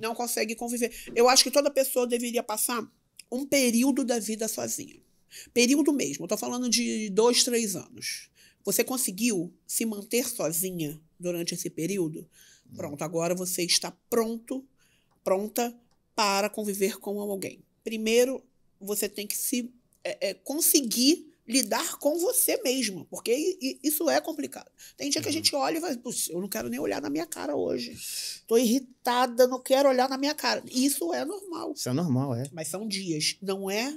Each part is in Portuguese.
não consegue conviver. Eu acho que toda pessoa deveria passar um período da vida sozinha. Período mesmo, estou falando de dois, três anos. Você conseguiu se manter sozinha durante esse período? Pronto, agora você está pronto, pronta para conviver com alguém. Primeiro, você tem que se é, é, conseguir lidar com você mesma, porque isso é complicado. Tem dia que a uhum. gente olha e vai, eu não quero nem olhar na minha cara hoje. Tô irritada, não quero olhar na minha cara. Isso é normal. Isso é normal, é. Mas são dias, não é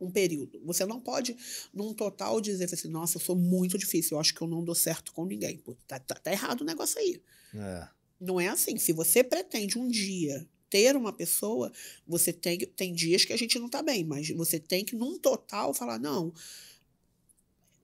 um período. Você não pode, num total, dizer assim, nossa, eu sou muito difícil, eu acho que eu não dou certo com ninguém. Pô, tá, tá, tá errado o negócio aí. É. Não é assim. Se você pretende um dia ter uma pessoa, você tem, tem dias que a gente não está bem, mas você tem que, num total, falar, não,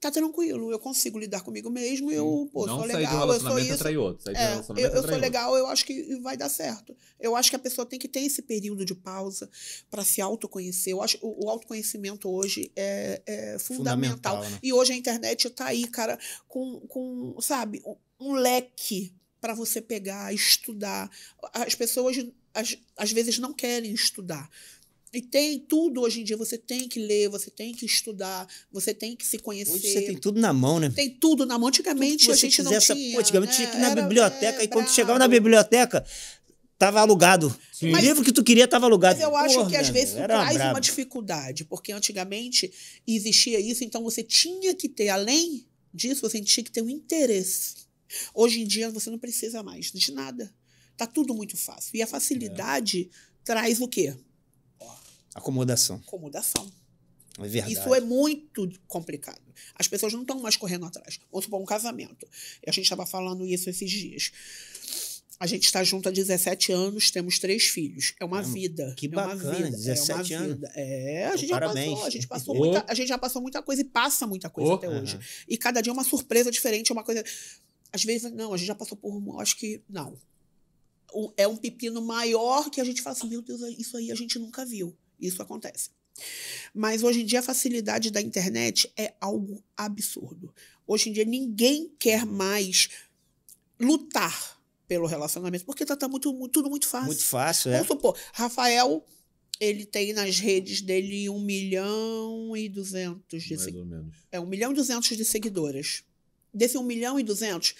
tá tranquilo, eu consigo lidar comigo mesmo, eu pô, não sou legal, eu sou isso. outro, é, eu, eu sou legal, eu acho que vai dar certo. Eu acho que a pessoa tem que ter esse período de pausa para se autoconhecer. Eu acho o, o autoconhecimento hoje é, é fundamental. fundamental né? E hoje a internet tá aí, cara, com, com sabe, um leque para você pegar, estudar. As pessoas às, às vezes não querem estudar. E tem tudo hoje em dia, você tem que ler, você tem que estudar, você tem que se conhecer. Hoje você tem tudo na mão, né? Tem tudo na mão. Antigamente a gente quisesse, não tinha. Pô, antigamente né? tinha que ir na né? Era, biblioteca, é, e quando bravo. chegava na biblioteca, tava alugado. Sim. O livro que tu queria estava alugado. Mas eu acho Porra, que às vezes isso traz brava. uma dificuldade, porque antigamente existia isso, então você tinha que ter, além disso, você tinha que ter um interesse. Hoje em dia você não precisa mais de nada. Tá tudo muito fácil. E a facilidade é. traz o quê? acomodação. Acomodação. É verdade. Isso é muito complicado. As pessoas não estão mais correndo atrás. Vamos supor um casamento. A gente estava falando isso esses dias. A gente está junto há 17 anos, temos três filhos. É uma é, vida. Que é bacana, uma vida. 17 é uma anos. É, a então, gente, já Parabéns. passou, a, gente passou muita, a gente já passou muita coisa e passa muita coisa oh, até uh -huh. hoje. E cada dia é uma surpresa diferente, é uma coisa. Às vezes, não, a gente já passou por. Acho que. Não é um pepino maior que a gente fala assim, meu Deus, isso aí a gente nunca viu. Isso acontece. Mas hoje em dia a facilidade da internet é algo absurdo. Hoje em dia ninguém quer mais lutar pelo relacionamento, porque tá, tá muito, muito, tudo muito fácil. Muito fácil, é. Vamos supor, Rafael, ele tem nas redes dele um milhão e duzentos de Mais É, um milhão e duzentos de seguidoras. Desse um milhão e duzentos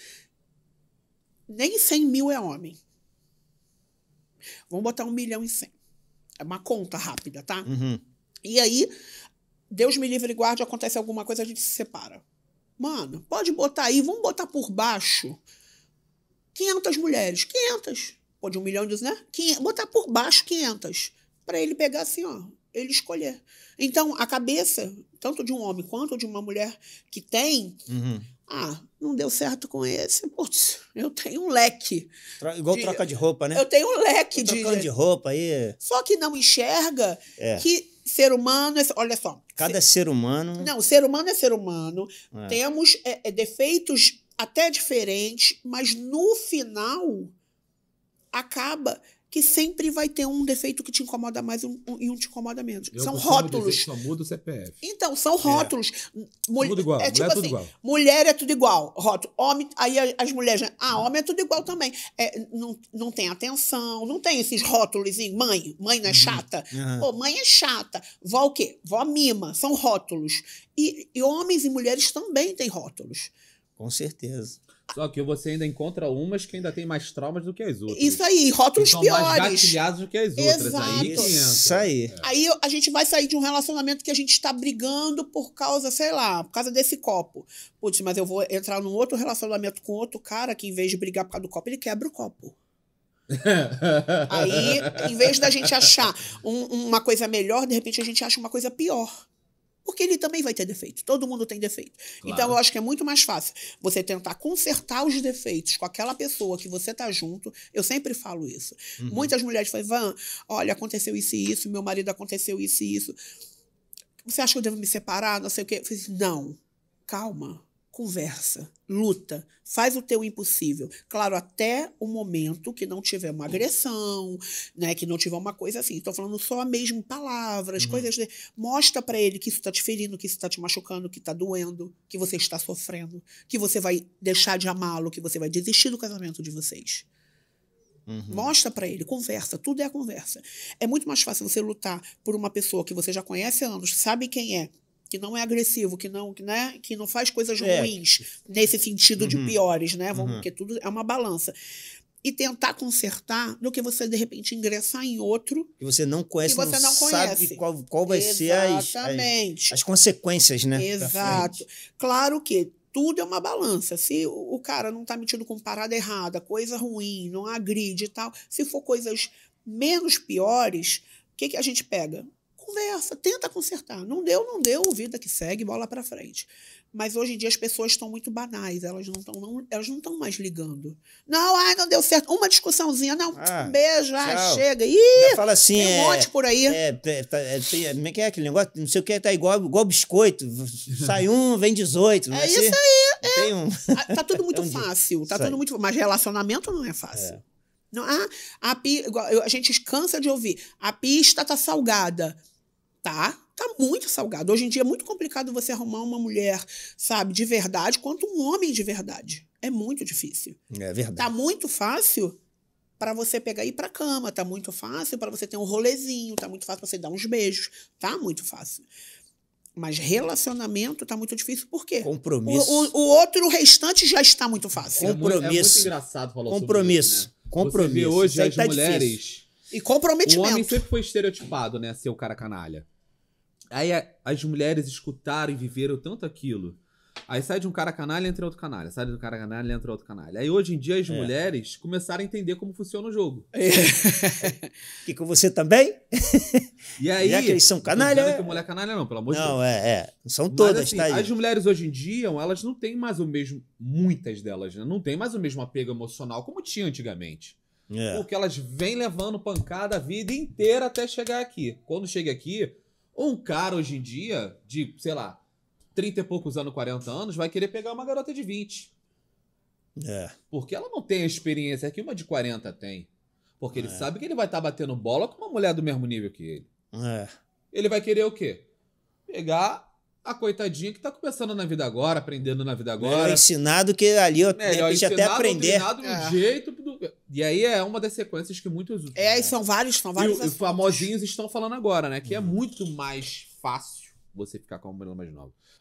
nem cem mil é homem. Vamos botar um milhão e cem. É uma conta rápida, tá? Uhum. E aí, Deus me livre e guarde, acontece alguma coisa, a gente se separa. Mano, pode botar aí, vamos botar por baixo 500 mulheres. 500. Pô, de um milhão diz, né? botar por baixo 500. Para ele pegar assim, ó, ele escolher. Então, a cabeça, tanto de um homem quanto de uma mulher que tem, uhum. Ah, não deu certo com esse. Putz, eu tenho um leque. igual de, troca de roupa, né? Eu tenho um leque de. Trocando de roupa aí. Só que não enxerga é. que ser humano é. Olha só. Cada ser, ser humano. Não, ser humano é ser humano. É. Temos é, é defeitos até diferentes, mas no final acaba que sempre vai ter um defeito que te incomoda mais e um, um, um te incomoda menos. Eu são rótulos. Dizer, só muda o CPF. Então, são é. rótulos. É. Mul tudo igual. É, é tipo mulher assim, é tudo igual. mulher é tudo igual. Rótulo. Homem, aí as mulheres, né? ah, homem é tudo igual hum. também. É, não, não tem atenção, não tem esses rótulos em mãe, mãe não é uhum. chata. Uhum. Pô, mãe é chata. Vó o quê? Vó mima, são rótulos. E, e homens e mulheres também têm rótulos. Com certeza. Só que você ainda encontra umas que ainda tem mais traumas do que as outras. Isso aí, rótulos que são piores. mais gatilhados do que as outras. Exato. Aí Isso aí. É. Aí a gente vai sair de um relacionamento que a gente está brigando por causa, sei lá, por causa desse copo. Putz, mas eu vou entrar num outro relacionamento com outro cara que, em vez de brigar por causa do copo, ele quebra o copo. aí, em vez da gente achar um, uma coisa melhor, de repente a gente acha uma coisa pior. Porque ele também vai ter defeito. Todo mundo tem defeito. Então, claro. Então, eu acho que é muito mais fácil você tentar consertar os defeitos com aquela pessoa que você tá junto. Eu sempre falo isso. Uhum. Muitas mulheres falam, Van, olha, aconteceu isso e isso, meu marido aconteceu isso e isso. Você acha que eu devo me separar? Não sei o quê. Eu falei, assim, não, calma conversa, luta, faz o teu impossível. Claro, até o momento que não tiver uma agressão, né, que não tiver uma coisa assim. Estou falando só mesmo palavras, uhum. coisas. De... Mostra para ele que isso está te ferindo, que isso está te machucando, que está doendo, que você está sofrendo, que você vai deixar de amá-lo, que você vai desistir do casamento de vocês. Uhum. Mostra para ele, conversa, tudo é a conversa. É muito mais fácil você lutar por uma pessoa que você já conhece há anos, sabe quem é, que não é agressivo, que não, né, que não faz coisas é. ruins nesse sentido uhum. de piores, né? Vamos, uhum. Porque tudo é uma balança. E tentar consertar do que você, de repente, ingressar em outro. Que você não conhece, que você não, não sabe qual, qual vai Exatamente. ser as, as, as consequências, né? Exato. Claro que tudo é uma balança. Se o cara não está metido com parada errada, coisa ruim, não agride e tal, se for coisas menos piores, o que, que a gente pega? conversa, tenta consertar. Não deu, não deu, vida que segue, bola para frente. Mas hoje em dia as pessoas estão muito banais, elas não estão não, elas não estão mais ligando. Não, ai, não deu certo. Uma discussãozinha, não, ah, um beijo, ah, chega. Ih, fala assim, tem um é, monte é, por aí. É, tá, tá, é, é, como é que é aquele negócio? Não sei o que, tá igual, igual biscoito. Sai um, vem 18. É, é isso assim? aí. É. Tem um. Ah, tá tudo muito é um fácil, tá tudo muito, mas relacionamento não é fácil. É. Não, ah, a, a, a gente cansa de ouvir. A pista tá salgada tá? Tá muito salgado. Hoje em dia é muito complicado você arrumar uma mulher, sabe, de verdade, quanto um homem de verdade. É muito difícil. É verdade. Tá muito fácil para você pegar e ir pra cama, tá muito fácil para você ter um rolezinho, tá muito fácil pra você dar uns beijos, tá muito fácil. Mas relacionamento tá muito difícil, por quê? Compromisso. O, o, o outro, o restante já está muito fácil. Compromisso. é muito, é engraçado falar Compromisso. Sobre isso, né? Compromisso. Você vê hoje as tá mulheres. Difícil. E comprometimento. O homem sempre foi estereotipado, né? Ser o cara canalha. Aí as mulheres escutaram e viveram tanto aquilo. Aí sai de um cara canalha, entra outro canalha. Sai de um cara canalha, entra outro canalha. Aí hoje em dia as é. mulheres começaram a entender como funciona o jogo. É. e com você também? E aí. Já que eles são canalha. Não mulher é canalha, não, pelo amor de Deus. Não, é, é. São todas, Mas, assim, tá aí. As mulheres hoje em dia, elas não têm mais o mesmo. Muitas delas, né? Não têm mais o mesmo apego emocional como tinha antigamente. É. Porque elas vêm levando pancada a vida inteira até chegar aqui. Quando chega aqui um cara hoje em dia, de, sei lá, 30 e poucos anos, 40 anos, vai querer pegar uma garota de 20. É. Porque ela não tem a experiência que uma de 40 tem. Porque ele é. sabe que ele vai estar tá batendo bola com uma mulher do mesmo nível que ele. É. Ele vai querer o quê? Pegar a coitadinha que tá começando na vida agora, aprendendo na vida agora. Melhor ensinado que ali, ó, Melhor de até aprender. ensinado um é. jeito e aí é uma das sequências que muitos É, e né? são vários, são vários. E, famosinhos estão falando agora, né? Que hum. é uhum. muito mais fácil você ficar com uma mulher mais nova.